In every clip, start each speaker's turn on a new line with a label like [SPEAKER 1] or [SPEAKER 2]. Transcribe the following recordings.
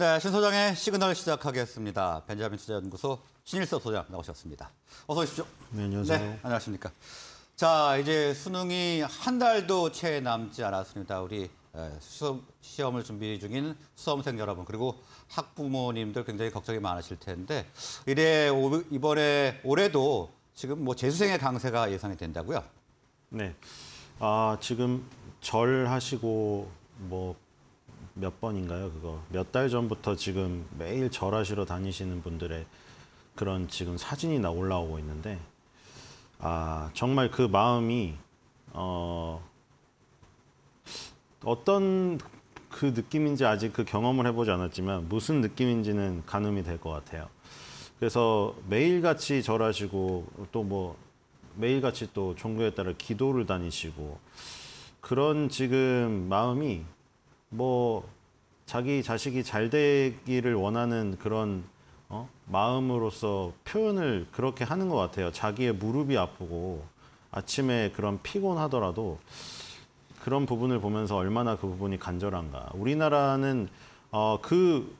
[SPEAKER 1] 네, 신 소장의 시그널 시작하겠습니다. 벤자민 투자연구소 신일섭 소장 나오셨습니다. 어서 오십시오. 네, 안녕하세요. 네, 안녕하십니까. 자, 이제 수능이 한 달도 채 남지 않았습니다. 우리 수험, 시험을 준비 중인 수험생 여러분 그리고 학부모님들 굉장히 걱정이 많으실 텐데 이래 이번에 올해도 지금 뭐 재수생의
[SPEAKER 2] 강세가 예상이 된다고요? 네. 아, 지금 절하시고 뭐몇 번인가요? 그거 몇 달 전부터 지금 매일 절하시러 다니시는 분들의 그런 지금 사진이 나 올라오고 있는데 아 정말 그 마음이 어 어떤 그 느낌인지 아직 그 경험을 해보지 않았지만 무슨 느낌인지는 가늠이 될 것 같아요. 그래서 매일같이 절하시고 또 뭐 매일같이 또 종교에 따라 기도를 다니시고 그런 지금 마음이 뭐 자기 자식이 잘 되기를 원하는 그런 어? 마음으로서 표현을 그렇게 하는 것 같아요. 자기의 무릎이 아프고 아침에 그런 피곤하더라도 그런 부분을 보면서 얼마나 그 부분이 간절한가. 우리나라는 어, 그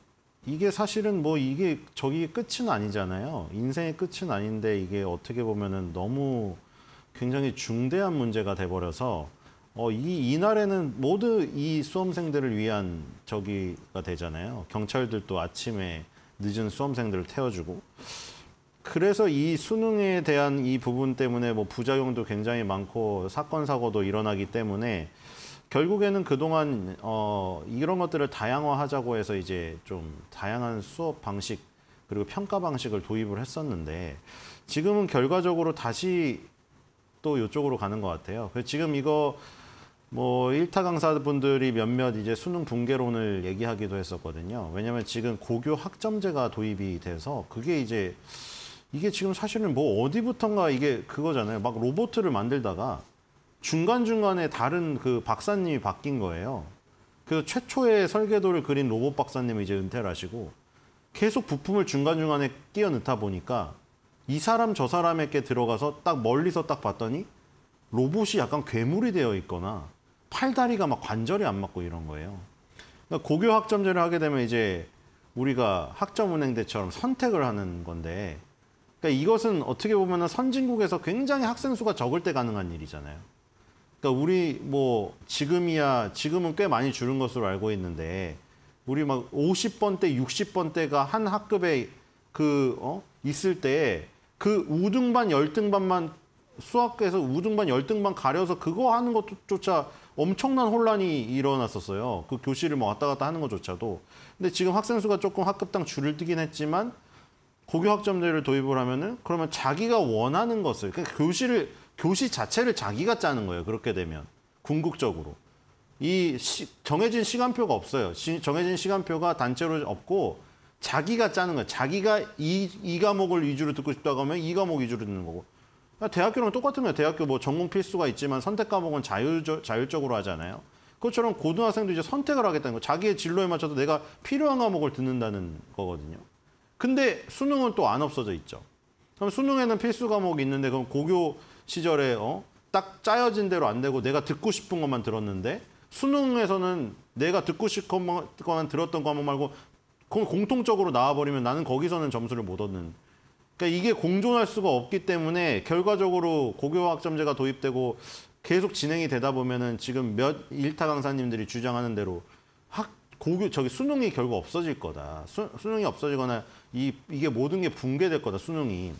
[SPEAKER 2] 이게 사실은 뭐 이게 저기 끝은 아니잖아요. 인생의 끝은 아닌데 이게 어떻게 보면은 너무 굉장히 중대한 문제가 돼버려서 어, 이, 이날에는 모두 이 수험생들을 위한 저기가 되잖아요. 경찰들도 아침에 늦은 수험생들을 태워주고. 그래서 이 수능에 대한 이 부분 때문에 뭐 부작용도 굉장히 많고 사건, 사고도 일어나기 때문에 결국에는 그동안 어, 이런 것들을 다양화하자고 해서 이제 좀 다양한 수업 방식 그리고 평가 방식을 도입을 했었는데 지금은 결과적으로 다시 또 이쪽으로 가는 것 같아요. 지금 이거 뭐 1타 강사분들이 몇몇 이제 수능 붕괴론을 얘기하기도 했었거든요. 왜냐면 지금 고교 학점제가 도입이 돼서 그게 이제 이게 지금 사실은 뭐 어디부턴가 이게 그거잖아요. 막 로보트를 만들다가 중간중간에 다른 그 박사님이 바뀐 거예요. 그래서 최초의 설계도를 그린 로봇 박사님이 이제 은퇴를 하시고 계속 부품을 중간중간에 끼어 넣다 보니까 이 사람 저 사람에게 들어가서 딱 멀리서 딱 봤더니 로봇이 약간 괴물이 되어 있거나 팔다리가 막 관절이 안 맞고 이런 거예요. 그러니까 고교 학점제를 하게 되면 이제 우리가 학점 은행대처럼 선택을 하는 건데 그러니까 이것은 어떻게 보면 선진국에서 굉장히 학생 수가 적을 때 가능한 일이잖아요. 그러니까 우리 뭐 지금이야 지금은 꽤 많이 줄은 것으로 알고 있는데 우리 막 50번대, 60번대가 한 학급에 그 어? 있을 때 그 우등반, 열등반만 수학에서 우등반, 열등반 가려서 그거 하는 것조차 엄청난 혼란이 일어났었어요. 그 교실을 뭐 왔다 갔다 하는 것조차도. 근데 지금 학생 수가 조금 학급당 줄을 뜨긴 했지만 고교 학점제를 도입을 하면은 그러면 자기가 원하는 것을 그러니까 교실을 교시 자체를 자기가 짜는 거예요. 그렇게 되면 궁극적으로 이 시, 정해진 시간표가 없어요. 시, 정해진 시간표가 단체로 없고 자기가 짜는 거예요. 자기가 이, 이 과목을 위주로 듣고 싶다고 하면 이 과목 위주로 듣는 거고 아, 대학교는 똑같은 거예요. 대학교 뭐 전공 필수가 있지만 선택 과목은 자율적, 자율적으로 하잖아요. 그것처럼 고등학생도 이제 선택을 하겠다는 거. 자기의 진로에 맞춰서 내가 필요한 과목을 듣는다는 거거든요. 근데 수능은 또 안 없어져 있죠. 그럼 수능에는 필수 과목이 있는데 그럼 고교 시절에 어? 딱 짜여진 대로 안 되고 내가 듣고 싶은 것만 들었는데 수능에서는 내가 듣고 싶은 것만 들었던 과목 말고 공통적으로 나와버리면 나는 거기서는 점수를 못 얻는 그러니까 이게 공존할 수가 없기 때문에 결과적으로 고교학점제가 도입되고 계속 진행이 되다 보면은 지금 몇 일타 강사님들이 주장하는 대로 학 고교 저기 수능이 결국 없어질 거다. 수, 능이 없어지거나 이 이게 모든 게 붕괴될 거다. 수능이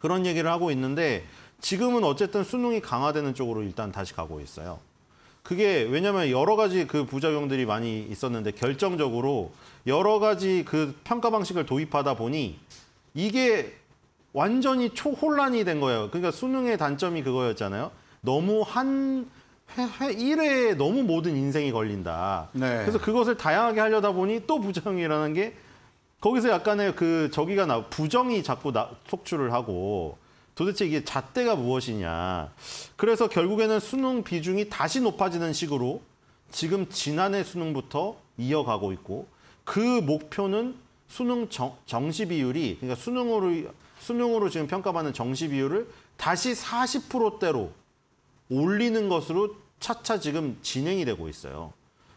[SPEAKER 2] 그런 얘기를 하고 있는데 지금은 어쨌든 수능이 강화되는 쪽으로 일단 다시 가고 있어요. 그게 왜냐면 여러 가지 그 부작용들이 많이 있었는데 결정적으로 여러 가지 그 평가 방식을 도입하다 보니 이게 완전히 초혼란이 된 거예요. 그러니까 수능의 단점이 그거였잖아요. 너무 한 회, 일회에 너무 모든 인생이 걸린다. 네. 그래서 그것을 다양하게 하려다 보니 또 부정이라는 게 거기서 약간의 그 저기가 나 부정이 자꾸 나, 속출을 하고 도대체 이게 잣대가 무엇이냐. 그래서 결국에는 수능 비중이 다시 높아지는 식으로 지금 지난해 수능부터 이어가고 있고 그 목표는 수능 정, 정시 비율이 그러니까 수능으로 수능으로 지금 평가받는 정시 비율을 다시 40%대로 올리는 것으로 차차 지금 진행이 되고 있어요.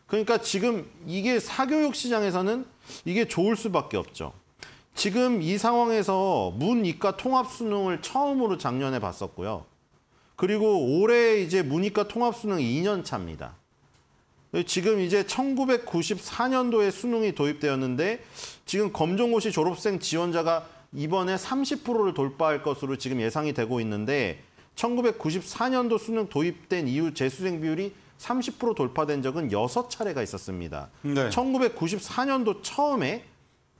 [SPEAKER 2] 그러니까 지금 이게 사교육 시장에서는 이게 좋을 수밖에 없죠. 지금 이 상황에서 문이과 통합 수능을 처음으로 작년에 봤었고요. 그리고 올해 이제 문이과 통합 수능 2년 차입니다. 지금 이제 1994년도에 수능이 도입되었는데 지금 검정고시 졸업생 지원자가 이번에 30%를 돌파할 것으로 지금 예상이 되고 있는데 1994년도 수능 도입된 이후 재수생 비율이 30% 돌파된 적은 6차례가 있었습니다. 네. 1994년도 처음에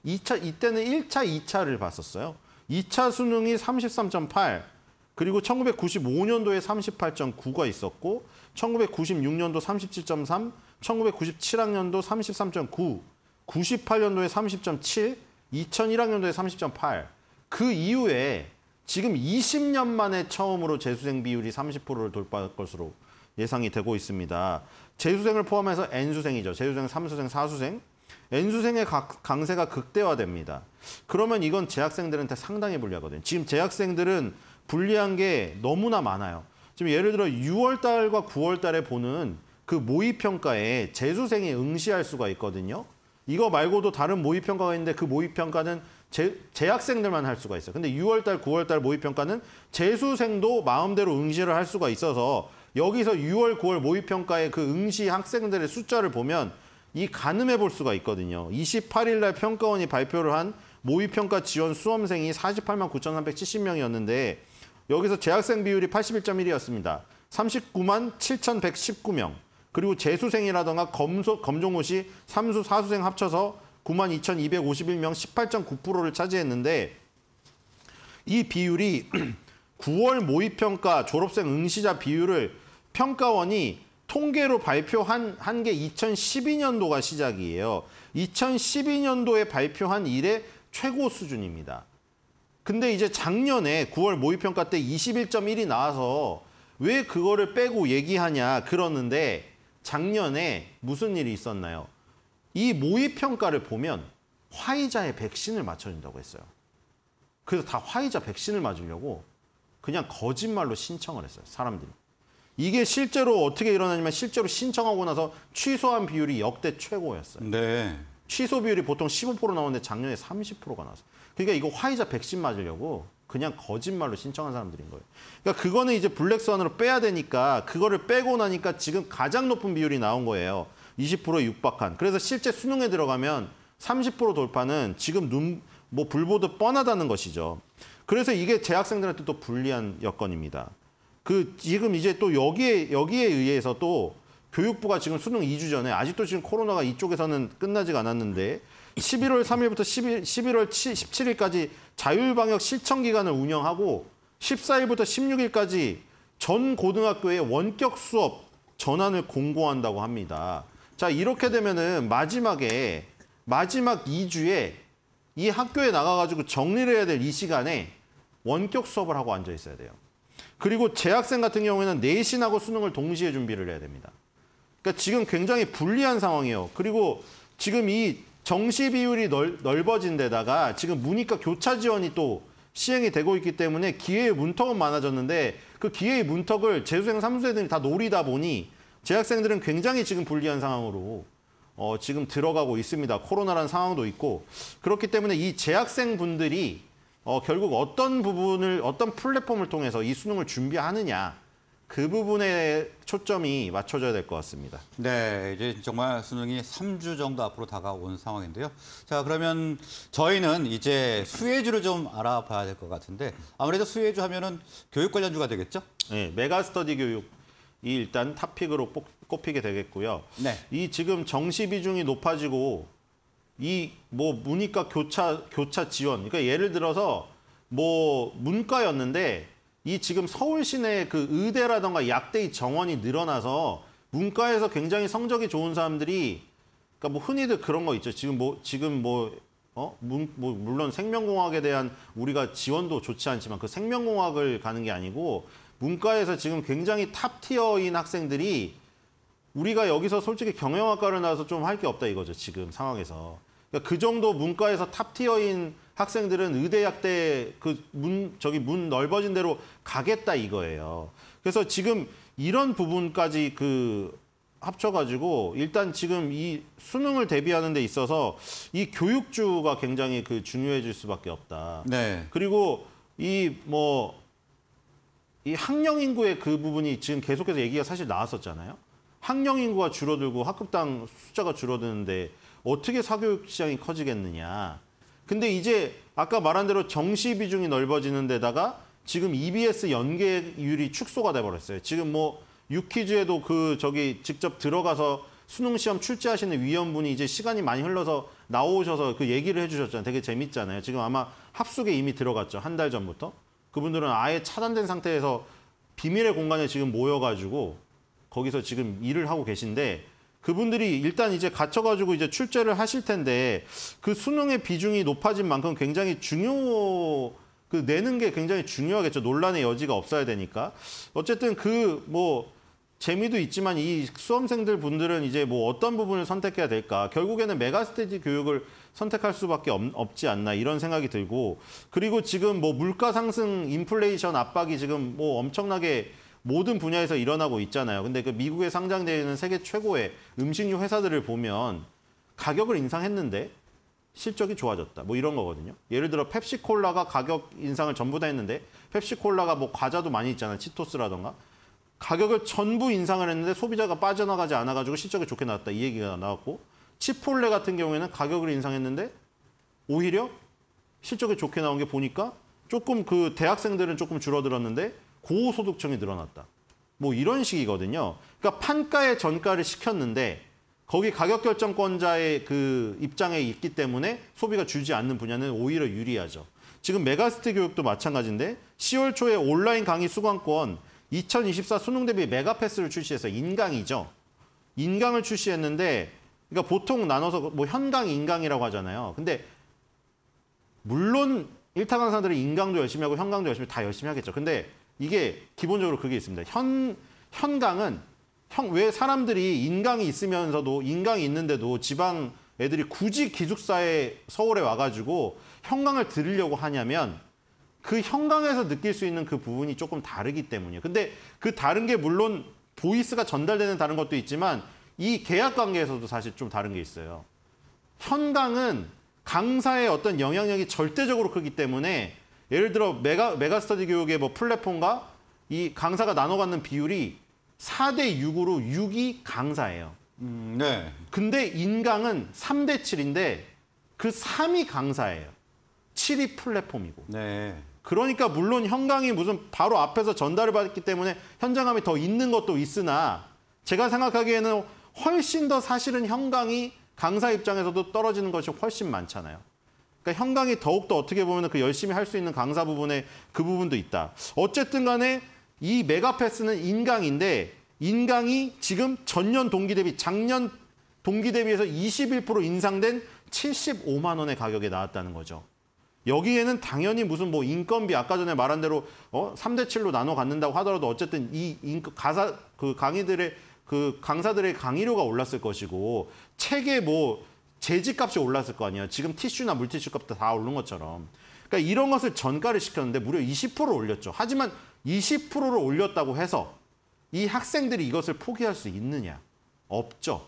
[SPEAKER 2] 2차 이때는 1차, 2차를 봤었어요. 2차 수능이 33.8, 그리고 1995년도에 38.9가 있었고 1996년도 37.3, 1997학년도 33.9, 98년도에 30.7, 2001학년도에 30.8. 그 이후에 지금 20년 만에 처음으로 재수생 비율이 30%를 돌파할 것으로 예상이 되고 있습니다. 재수생을 포함해서 N수생이죠. 재수생, 3수생, 4수생. N수생의 강세가 극대화됩니다. 그러면 이건 재학생들한테 상당히 불리하거든요. 지금 재학생들은 불리한 게 너무나 많아요. 지금 예를 들어 6월 달과 9월 달에 보는 그 모의 평가에 재수생이 응시할 수가 있거든요. 이거 말고도 다른 모의 평가가 있는데 그 모의 평가는 재, 재학생들만 할 수가 있어요. 근데 6월 달, 9월 달 모의 평가는 재수생도 마음대로 응시를 할 수가 있어서 여기서 6월, 9월 모의 평가에그 응시 학생들의 숫자를 보면 이 가늠해 볼 수가 있거든요. 28일 날 평가원이 발표를 한 모의평가 지원 수험생이 48만 9,370명이었는데 여기서 재학생 비율이 81.1이었습니다. 39만 7,119명. 그리고 재수생이라던가 검소, 검정고시 삼수, 사수생 합쳐서 9만 2,251명 18.9%를 차지했는데 이 비율이 9월 모의평가 졸업생 응시자 비율을 평가원이 통계로 발표한 한 게 2012년도가 시작이에요. 2012년도에 발표한 이래 최고 수준입니다. 근데 이제 작년에 9월 모의평가 때 21.1이 나와서 왜 그거를 빼고 얘기하냐 그러는데 작년에 무슨 일이 있었나요? 이 모의평가를 보면 화이자의 백신을 맞춰준다고 했어요. 그래서 다 화이자 백신을 맞으려고 그냥 거짓말로 신청을 했어요. 사람들이. 이게 실제로 어떻게 일어나냐면 실제로 신청하고 나서 취소한 비율이 역대 최고였어요. 네. 취소 비율이 보통 15% 나오는데 작년에 30%가 나왔어. 그러니까 이거 화이자 백신 맞으려고 그냥 거짓말로 신청한 사람들인 거예요. 그러니까 그거는 이제 블랙스완으로 빼야 되니까 그거를 빼고 나니까 지금 가장 높은 비율이 나온 거예요. 20%에 육박한. 그래서 실제 수능에 들어가면 30% 돌파는 지금 눈, 뭐 불보듯 뻔하다는 것이죠. 그래서 이게 재학생들한테 또 불리한 여건입니다. 그 지금 이제 또 여기에 여기에 의해서 또 교육부가 지금 수능 2주 전에 아직도 지금 코로나가 이쪽에서는 끝나지가 않았는데 11월 3일부터 11, 11월 7, 17일까지 자율방역 실천 기간을 운영하고 14일부터 16일까지 전 고등학교의 원격 수업 전환을 공고한다고 합니다. 자, 이렇게 되면은 마지막에 마지막 2주에 이 학교에 나가가지고 정리를 해야 될 이 시간에 원격 수업을 하고 앉아 있어야 돼요. 그리고 재학생 같은 경우에는 내신하고 네 수능을 동시에 준비를 해야 됩니다. 그러니까 지금 굉장히 불리한 상황이에요. 그리고 지금 이 정시 비율이 넓, 넓어진 데다가 지금 문이과 교차 지원이 또 시행이 되고 있기 때문에 기회의 문턱은 많아졌는데 그 기회의 문턱을 재수생, 삼수생 들이 다 노리다 보니 재학생들은 굉장히 지금 불리한 상황으로 어, 지금 들어가고 있습니다. 코로나란 상황도 있고 그렇기 때문에 이 재학생분들이 어, 결국 어떤 부분을 어떤 플랫폼을 통해서 이 수능을 준비하느냐 그 부분에 초점이 맞춰져야 될 것 같습니다. 네,
[SPEAKER 1] 이제 정말 수능이 3주 정도 앞으로 다가온 상황인데요. 자, 그러면 저희는 이제 수혜주를 좀 알아봐야 될 것 같은데 아무래도 수혜주 하면은 교육 관련주가 되겠죠?
[SPEAKER 2] 네, 메가스터디 교육. 이 일단 탑픽으로 꼽히게 되겠고요. 네. 이 지금 정시 비중이 높아지고 이 뭐 문이과 교차 교차 지원. 그러니까 예를 들어서 뭐 문과였는데 이 지금 서울 시내 그 의대라던가 약대 의 정원이 늘어나서 문과에서 굉장히 성적이 좋은 사람들이 그러니까 뭐 흔히들 그런 거 있죠. 지금 뭐 지금 뭐 어? 문, 뭐 물론 생명공학에 대한 우리가 지원도 좋지 않지만 그 생명공학을 가는 게 아니고 문과에서 지금 굉장히 탑티어인 학생들이 우리가 여기서 솔직히 경영학과를 나와서 좀 할 게 없다 이거죠. 지금 상황에서. 그러니까 그 정도 문과에서 탑티어인 학생들은 의대 약대 그 문 저기 문 넓어진 대로 가겠다 이거예요. 그래서 지금 이런 부분까지 그 합쳐가지고 일단 지금 이 수능을 대비하는 데 있어서 이 교육주가 굉장히 그 중요해질 수밖에 없다. 네. 그리고 이 뭐이 뭐, 학령 인구의 그 부분이 지금 계속해서 얘기가 사실 나왔었잖아요. 학령 인구가 줄어들고 학급당 숫자가 줄어드는데 어떻게 사교육 시장이 커지겠느냐. 근데 이제 아까 말한 대로 정시 비중이 넓어지는 데다가 지금 EBS 연계율이 축소가 돼버렸어요. 지금 뭐 유퀴즈에도 그 저기 직접 들어가서 수능 시험 출제하시는 위원분이 이제 시간이 많이 흘러서 나오셔서 그 얘기를 해주셨잖아요. 되게 재밌잖아요. 지금 아마 합숙에 이미 들어갔죠. 한 달 전부터. 그분들은 아예 차단된 상태에서 비밀의 공간에 지금 모여가지고 거기서 지금 일을 하고 계신데 그분들이 일단 이제 갇혀가지고 이제 출제를 하실 텐데 그 수능의 비중이 높아진 만큼 굉장히 중요 그 내는 게 굉장히 중요하겠죠. 논란의 여지가 없어야 되니까. 어쨌든 그 뭐 재미도 있지만 이 수험생들 분들은 이제 뭐 어떤 부분을 선택해야 될까? 결국에는 메가스테디 교육을 선택할 수밖에 없, 지 않나 이런 생각이 들고 그리고 지금 뭐 물가 상승 인플레이션 압박이 지금 뭐 엄청나게 모든 분야에서 일어나고 있잖아요. 근데 그 미국에 상장되어 있는 세계 최고의 음식류 회사들을 보면 가격을 인상했는데 실적이 좋아졌다. 뭐 이런 거거든요. 예를 들어 펩시콜라가 가격 인상을 전부 다 했는데 펩시콜라가 뭐 과자도 많이 있잖아요. 치토스라던가. 가격을 전부 인상을 했는데 소비자가 빠져나가지 않아가지고 실적이 좋게 나왔다. 이 얘기가 나왔고 치폴레 같은 경우에는 가격을 인상했는데 오히려 실적이 좋게 나온 게 보니까 조금 그 대학생들은 조금 줄어들었는데 고소득층이 늘어났다. 뭐 이런 식이거든요. 그러니까 판가에 전가를 시켰는데 거기 가격 결정권자의 그 입장에 있기 때문에 소비가 줄지 않는 분야는 오히려 유리하죠. 지금 메가스트 교육도 마찬가지인데 10월 초에 온라인 강의 수강권 2024 수능 대비 메가패스를 출시해서 인강이죠. 인강을 출시했는데 그러니까 보통 나눠서 뭐 현강 인강이라고 하잖아요. 근데 물론 일타 강사들은 인강도 열심히 하고 현강도 열심히 다 열심히 하겠죠. 근데 이게 기본적으로 그게 있습니다. 현, 현강은 형, 왜 사람들이 인강이 있으면서도 인강이 있는데도 지방 애들이 굳이 기숙사에 서울에 와가지고 형강을 들으려고 하냐면 그형강에서 느낄 수 있는 그 부분이 조금 다르기 때문이에요. 근데 그 다른 게 물론 보이스가 전달되는 다른 것도 있지만 이 계약 관계에서도 사실 좀 다른 게 있어요. 현강은 강사의 어떤 영향력이 절대적으로 크기 때문에 예를 들어 메가, 메가스터디 교육의 뭐 플랫폼과 이 강사가 나눠 갖는 비율이 4대 6으로 6이 강사예요. 음, 네. 근데 인강은 3대 7인데 그 3이 강사예요. 7이 플랫폼이고. 네. 그러니까 물론 현강이 무슨 바로 앞에서 전달을 받았기 때문에 현장감이 더 있는 것도 있으나 제가 생각하기에는 훨씬 더 사실은 현강이 강사 입장에서도 떨어지는 것이 훨씬 많잖아요. 그러니까 현강이 더욱더 어떻게 보면 그 열심히 할 수 있는 강사 부분에 그 부분도 있다. 어쨌든 간에 이 메가패스는 인강인데 인강이 지금 전년 동기 대비 작년 동기 대비해서 21% 인상된 75만 원의 가격에 나왔다는 거죠. 여기에는 당연히 무슨 뭐 인건비 아까 전에 말한 대로 어 3대 7로 나눠 갖는다고 하더라도 어쨌든 이 인, 가사 그 강의들의 그 강사들의 강의료가 올랐을 것이고 책에 뭐 재지값이 올랐을 거 아니에요. 지금 티슈나 물티슈 값도 다 오른 것처럼. 그러니까 이런 것을 전가를 시켰는데 무려 2 0 올렸죠. 하지만 20%를 올렸다고 해서 이 학생들이 이것을 포기할 수 있느냐? 없죠.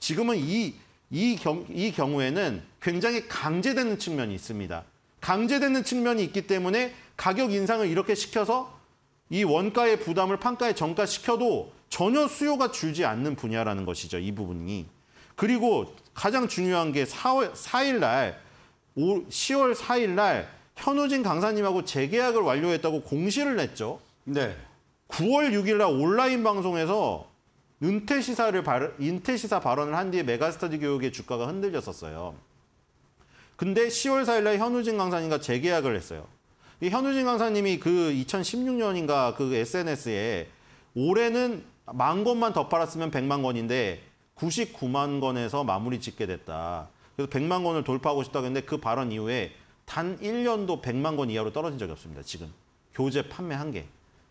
[SPEAKER 2] 지금은 이, 이, 경, 이 경우에는 굉장히 강제되는 측면이 있습니다. 강제되는 측면이 있기 때문에 가격 인상을 이렇게 시켜서 이 원가의 부담을 판가에 전가시켜도 전혀 수요가 줄지 않는 분야라는 것이죠. 이 부분이. 그리고 가장 중요한 게 4월 4일 날 10월 4일 날 현우진 강사님하고 재계약을 완료했다고 공시를 냈죠. 네. 9월 6일 날 온라인 방송에서 은퇴 시사를 발, 인퇴 시사 발언을 한 뒤에 메가스터디 교육의 주가가 흔들렸었어요. 근데 10월 4일 날 현우진 강사님과 재계약을 했어요. 이 현우진 강사님이 그 2016년인가 그 SNS에 올해는 만 권만 더 팔았으면 100만 권인데 99만 건에서 마무리 짓게 됐다. 그래서 100만 건을 돌파하고 싶다고 했는데 그 발언 이후에 단 1년도 100만 건 이하로 떨어진 적이 없습니다. 지금. 교재 판매 한 개.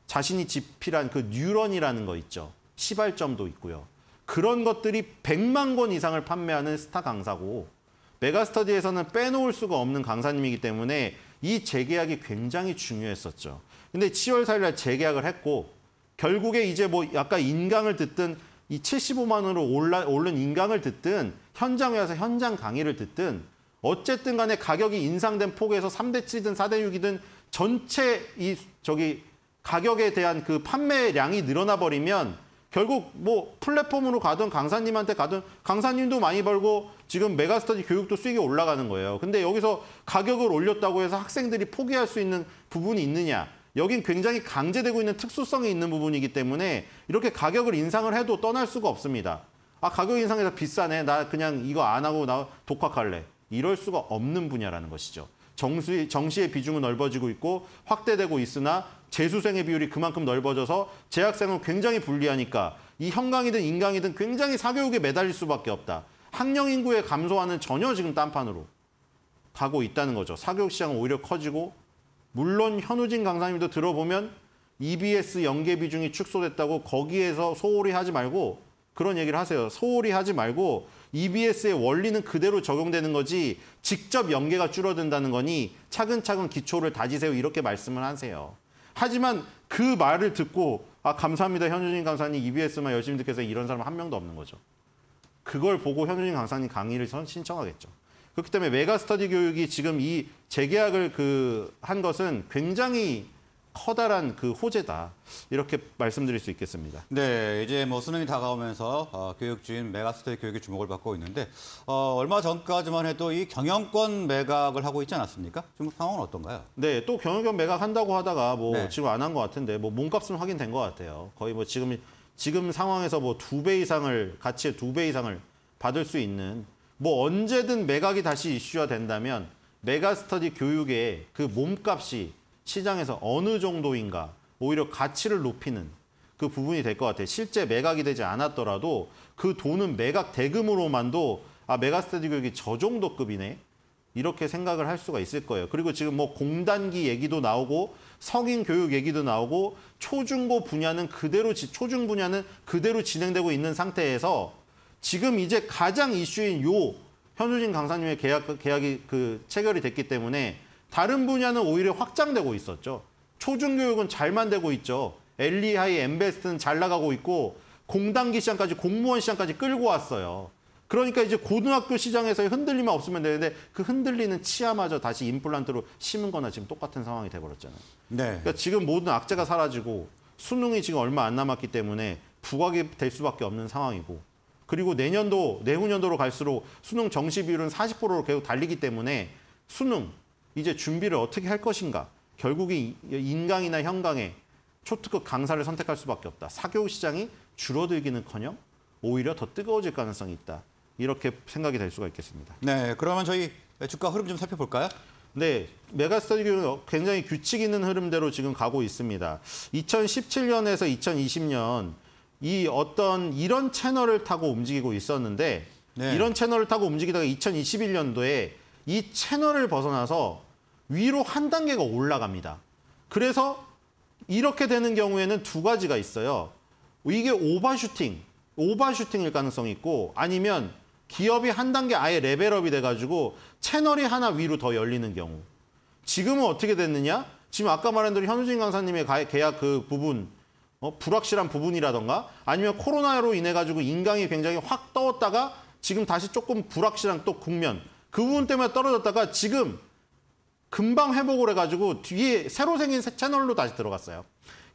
[SPEAKER 2] 자신이 집필한 그 뉴런이라는 거 있죠. 시발점도 있고요. 그런 것들이 100만 권 이상을 판매하는 스타 강사고 메가스터디에서는 빼놓을 수가 없는 강사님이기 때문에 이 재계약이 굉장히 중요했었죠. 근데 7월 4일 날 재계약을 했고 결국에 이제 뭐 약간 인강을 듣든 이 75만 원으로 올라, 오른 인강을 듣든 현장에 와서 현장 강의를 듣든 어쨌든 간에 가격이 인상된 폭에서 3대 7이든 4대 6이든 전체 이 저기 가격에 대한 그 판매량이 늘어나 버리면 결국 뭐 플랫폼으로 가든 강사님한테 가든 강사님도 많이 벌고 지금 메가스터디 교육도 수익이 올라가는 거예요. 근데 여기서 가격을 올렸다고 해서 학생들이 포기할 수 있는 부분이 있느냐? 여긴 굉장히 강제되고 있는 특수성이 있는 부분이기 때문에 이렇게 가격을 인상을 해도 떠날 수가 없습니다. 아, 가격 인상해서 비싸네. 나 그냥 이거 안 하고 나 독학할래. 이럴 수가 없는 분야라는 것이죠. 정시, 정시의 비중은 넓어지고 있고 확대되고 있으나 재수생의 비율이 그만큼 넓어져서 재학생은 굉장히 불리하니까 이형광이든 인강이든 굉장히 사교육에 매달릴 수밖에 없다. 학령 인구의 감소와는 전혀 지금 딴판으로 가고 있다는 거죠. 사교육 시장은 오히려 커지고 물론 현우진 강사님도 들어보면 EBS 연계 비중이 축소됐다고 거기에서 소홀히 하지 말고 그런 얘기를 하세요. 소홀히 하지 말고 EBS의 원리는 그대로 적용되는 거지 직접 연계가 줄어든다는 거니 차근차근 기초를 다지세요. 이렇게 말씀을 하세요. 하지만 그 말을 듣고 아 감사합니다. 현우진 강사님 EBS만 열심히 듣겠어요. 이런 사람 한 명도 없는 거죠. 그걸 보고 현우진 강사님 강의를 신청하겠죠. 그렇기 때문에 메가스터디 교육이 지금 이 재계약을 그 한 것은 굉장히 커다란 그 호재다 이렇게 말씀드릴 수 있겠습니다.
[SPEAKER 1] 네, 이제 뭐 수능이 다가오면서 어, 교육진 메가스터디 교육이 주목을 받고 있는데 어, 얼마 전까지만 해도 이 경영권 매각을 하고 있지 않았습니까? 지금 상황은 어떤가요?
[SPEAKER 2] 네, 또 경영권 매각 한다고 하다가 뭐 네. 지금 안 한 것 같은데 뭐 몸값은 확인된 것 같아요. 거의 뭐 지금 지금 상황에서 뭐 두 배 이상을 가치의 두배 이상을 받을 수 있는 뭐 언제든 매각이 다시 이슈화 된다면 메가스터디 교육의 그 몸값이 시장에서 어느 정도인가 오히려 가치를 높이는 그 부분이 될 것 같아요. 실제 매각이 되지 않았더라도 그 돈은 매각 대금으로만도 아 메가스터디 교육이 저 정도 급이네 이렇게 생각을 할 수가 있을 거예요. 그리고 지금 뭐 공단기 얘기도 나오고 성인 교육 얘기도 나오고 초중고 분야는 그대로 초중 분야는 그대로 진행되고 있는 상태에서 지금 이제 가장 이슈인 요 현수진 강사님의 계약, 계약이 그 체결이 됐기 때문에 다른 분야는 오히려 확장되고 있었죠. 초중교육은 잘만 되고 있죠. 엘리하이, 엠베스트는 잘 나가고 있고 공단기 시장까지 공무원 시장까지 끌고 왔어요. 그러니까 이제 고등학교 시장에서의 흔들림만 없으면 되는데 그 흔들리는 치아마저 다시 임플란트로 심은 거나 지금 똑같은 상황이 돼버렸잖아요. 네. 그러니까 지금 모든 악재가 사라지고 수능이 지금 얼마 안 남았기 때문에 부각이 될 수밖에 없는 상황이고 그리고 내년도, 내후년도로 갈수록 수능 정시 비율은 40%로 계속 달리기 때문에 수능, 이제 준비를 어떻게 할 것인가. 결국에 인강이나 현강에 초특급 강사를 선택할 수밖에 없다. 사교육 시장이 줄어들기는커녕 오히려 더 뜨거워질 가능성이 있다. 이렇게 생각이 될 수가 있겠습니다. 네, 그러면 저희 주가 흐름 좀 살펴볼까요? 네, 메가스터디 교육은 굉장히 규칙 있는 흐름대로 지금 가고 있습니다. 2017년에서 2020년 이 어떤 이런 채널을 타고 움직이고 있었는데 네. 이런 채널을 타고 움직이다가 2021년도에 이 채널을 벗어나서 위로 한 단계가 올라갑니다. 그래서 이렇게 되는 경우에는 두 가지가 있어요. 이게 오버슈팅, 오버슈팅일 가능성이 있고 아니면 기업이 한 단계 아예 레벨업이 돼가지고 채널이 하나 위로 더 열리는 경우. 지금은 어떻게 됐느냐? 지금 아까 말한 대로 현우진 강사님의 계약 그 부분 어, 불확실한 부분이라던가 아니면 코로나로 인해 가지고 인강이 굉장히 확 떠었다가 지금 다시 조금 불확실한 또 국면 그 부분 때문에 떨어졌다가 지금 금방 회복을 해가지고 뒤에 새로 생긴 채널로 다시 들어갔어요.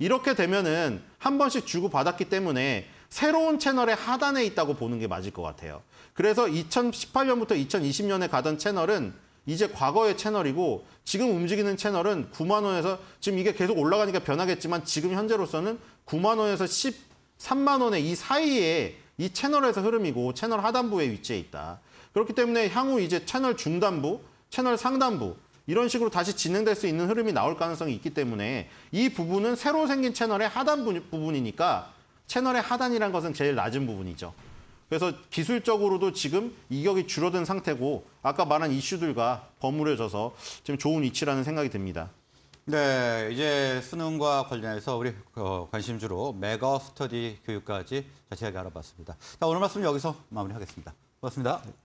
[SPEAKER 2] 이렇게 되면은 한 번씩 주고받았기 때문에 새로운 채널의 하단에 있다고 보는 게 맞을 것 같아요. 그래서 2018년부터 2020년에 가던 채널은 이제 과거의 채널이고 지금 움직이는 채널은 9만 원에서 지금 이게 계속 올라가니까 변하겠지만 지금 현재로서는 9만 원에서 13만 원의 이 사이에 이 채널에서 흐름이고 채널 하단부에 위치해 있다. 그렇기 때문에 향후 이제 채널 중단부, 채널 상단부 이런 식으로 다시 진행될 수 있는 흐름이 나올 가능성이 있기 때문에 이 부분은 새로 생긴 채널의 하단 부분이니까 채널의 하단이란 것은 제일 낮은 부분이죠. 그래서 기술적으로도 지금 이격이 줄어든 상태고 아까 말한 이슈들과 버무려져서 지금 좋은 위치라는 생각이 듭니다.
[SPEAKER 1] 네, 이제 수능과 관련해서 우리 어, 관심주로 메가 스터디 교육까지 자세하게 알아봤습니다. 자, 오늘 말씀 여기서 마무리하겠습니다. 고맙습니다.